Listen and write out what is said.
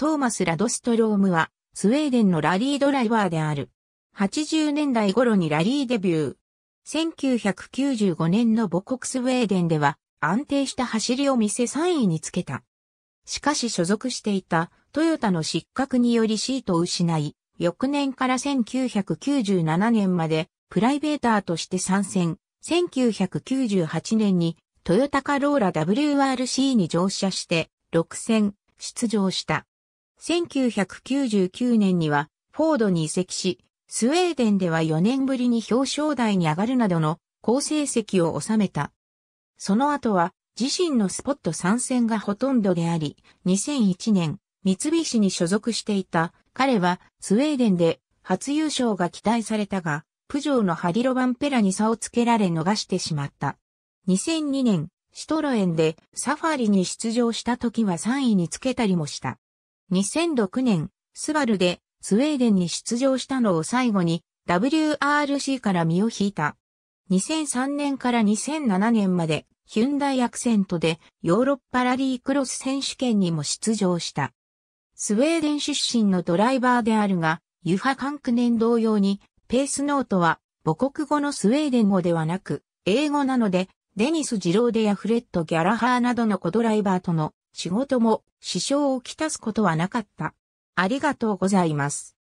トーマス・ラドストロームは、スウェーデンのラリードライバーである。80年代頃にラリーデビュー。1995年の母国スウェーデンでは、安定した走りを見せ3位につけた。しかし所属していたトヨタの失格によりシートを失い、翌年から1997年までプライベーターとして参戦。1998年にトヨタカローラ WRC に乗車して6戦出場した。1999年にはフォードに移籍し、スウェーデンでは4年ぶりに表彰台に上がるなどの好成績を収めた。その後は自身のスポット参戦がほとんどであり、2001年、三菱に所属していた彼はスウェーデンで初優勝が期待されたが、プジョーのハディロバンペラに差をつけられ逃してしまった。2002年、シトロエンでサファリに出場した時は3位につけたりもした。2006年、スバルでスウェーデンに出場したのを最後に WRC から身を引いた。2003年から2007年までヒュンダイアクセントでヨーロッパラリークロス選手権にも出場した。スウェーデン出身のドライバーであるが、ユハ・カンクネン同様に、ペースノートは母国語のスウェーデン語ではなく、英語なので、デニス・ジローデやフレッド・ギャラハーなどのコドライバーとの仕事も支障をきたすことはなかった。ありがとうございます。